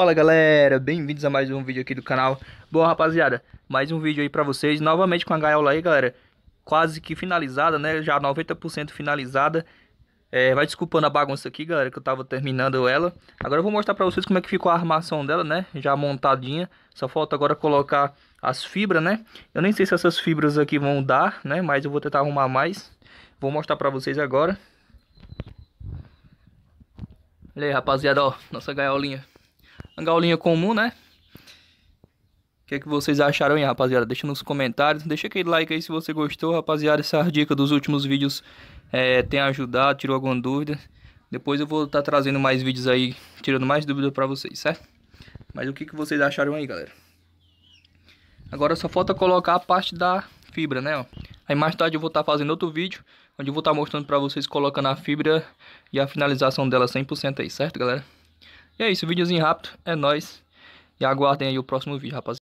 Fala galera, bem-vindos a mais um vídeo aqui do canal Bom rapaziada, mais um vídeo aí pra vocês Novamente com a gaiola aí galera Quase que finalizada né, já 90% finalizada é, Vai desculpando a bagunça aqui galera que eu tava terminando ela Agora eu vou mostrar pra vocês como é que ficou a armação dela né Já montadinha, só falta agora colocar as fibras né Eu nem sei se essas fibras aqui vão dar né, mas eu vou tentar arrumar mais Vou mostrar pra vocês agora Olha aí rapaziada, ó, nossa gaiolinha uma gaulinha comum, né? O que, é que vocês acharam aí, rapaziada? Deixa nos comentários. Deixa aquele like aí se você gostou, rapaziada. Essa dica dos últimos vídeos é, tem ajudado, tirou alguma dúvida. Depois eu vou estar tá trazendo mais vídeos aí, tirando mais dúvida para vocês, certo? Mas o que, que vocês acharam aí, galera? Agora só falta colocar a parte da fibra, né? Ó. Aí mais tarde eu vou estar tá fazendo outro vídeo, onde eu vou estar tá mostrando para vocês colocando a fibra e a finalização dela 100% aí, certo, galera? E é isso, videozinho rápido, é nóis. E aguardem aí o próximo vídeo, rapaziada.